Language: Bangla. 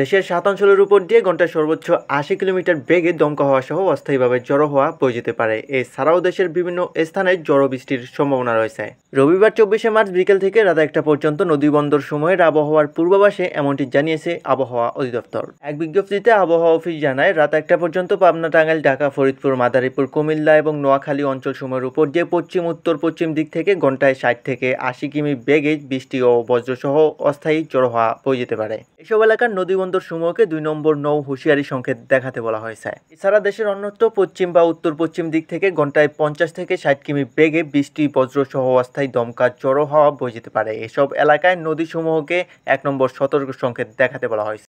দেশের অঞ্চলের উপর দিয়ে ঘন্টায় সর্বোচ্চ আশি কিলোমিটার বেগে দমকা হওয়া সহ অস্থায়ীভাবে জড়ো হওয়া বয়ে যেতে পারে এছাড়াও দেশের বিভিন্ন স্থানে জড়ো বৃষ্টির সম্ভাবনা রয়েছে রবিবার চব্বিশে মার্চ বিকেল থেকে রাত একটা পর্যন্ত নদীবন্দর সময়ের আবহাওয়ার পূর্বাভাসে এমনটি জানিয়েছে আবহাওয়া অধিদপ্তর এক বিজ্ঞপ্তিতে আবহাওয়া অফিস জানায় রাত একটা পর্যন্ত পাবনা টাঙ্গাইল ঢাকা ফরিদপুর মাদারীপুর কুমিল্লা এবং নোয়াখালী অঞ্চল সময়ের উপর যে পশ্চিম উত্তর পশ্চিম দিক থেকে ঘন্টায় ষাট থেকে আশি কিমি বেগে বৃষ্টি ও বজ্রসহ অস্থায়ী জড়ো হওয়া হয়ে যেতে পারে এসব এলাকার নদীবন্দর সমূহকে দুই নম্বর নৌ হুঁশিয়ারি সংকেত দেখাতে বলা হয়েছে এছাড়া দেশের অন্যত্র পশ্চিম বা উত্তর পশ্চিম দিক থেকে ঘন্টায় পঞ্চাশ থেকে ষাট কিমি বেগে বৃষ্টি বজ্রসহ অস্থায়ী মাথায় দমকা জড়ো হওয়া বয়ে যেতে পারে এসব এলাকায় নদীসমূহকে এক নম্বর সতর্ক সংকেত দেখাতে বলা হয়েছে